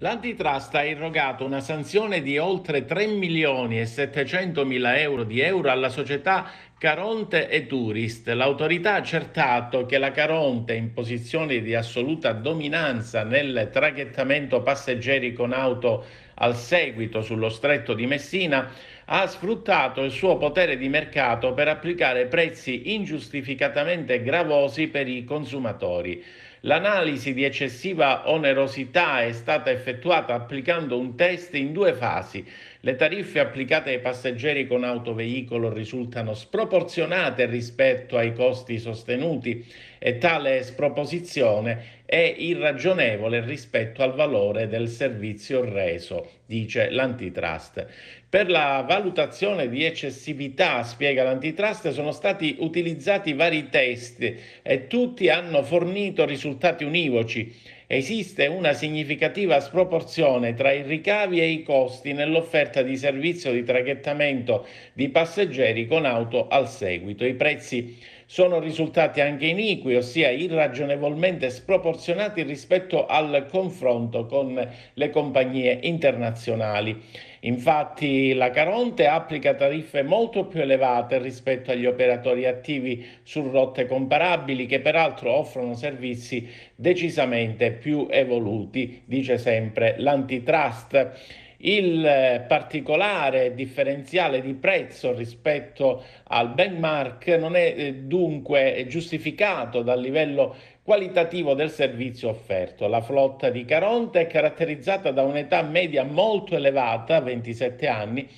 L'antitrust ha irrogato una sanzione di oltre 3 milioni e 700 mila euro di euro alla società Caronte e Turist, l'autorità ha accertato che la Caronte, in posizione di assoluta dominanza nel traghettamento passeggeri con auto al seguito sullo stretto di Messina, ha sfruttato il suo potere di mercato per applicare prezzi ingiustificatamente gravosi per i consumatori. L'analisi di eccessiva onerosità è stata effettuata applicando un test in due fasi le tariffe applicate ai passeggeri con autoveicolo risultano sproporzionate rispetto ai costi sostenuti e tale sproposizione è irragionevole rispetto al valore del servizio reso, dice l'antitrust. Per la valutazione di eccessività, spiega l'antitrust, sono stati utilizzati vari test e tutti hanno fornito risultati univoci esiste una significativa sproporzione tra i ricavi e i costi nell'offerta di servizio di traghettamento di passeggeri con auto al seguito. I prezzi sono risultati anche iniqui, ossia irragionevolmente sproporzionati rispetto al confronto con le compagnie internazionali. Infatti la Caronte applica tariffe molto più elevate rispetto agli operatori attivi su rotte comparabili che peraltro offrono servizi decisamente più evoluti, dice sempre l'antitrust il eh, particolare differenziale di prezzo rispetto al benchmark non è eh, dunque giustificato dal livello qualitativo del servizio offerto. La flotta di Caronte è caratterizzata da un'età media molto elevata, 27 anni,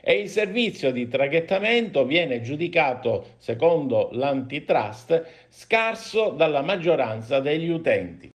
e il servizio di traghettamento viene giudicato, secondo l'antitrust, scarso dalla maggioranza degli utenti.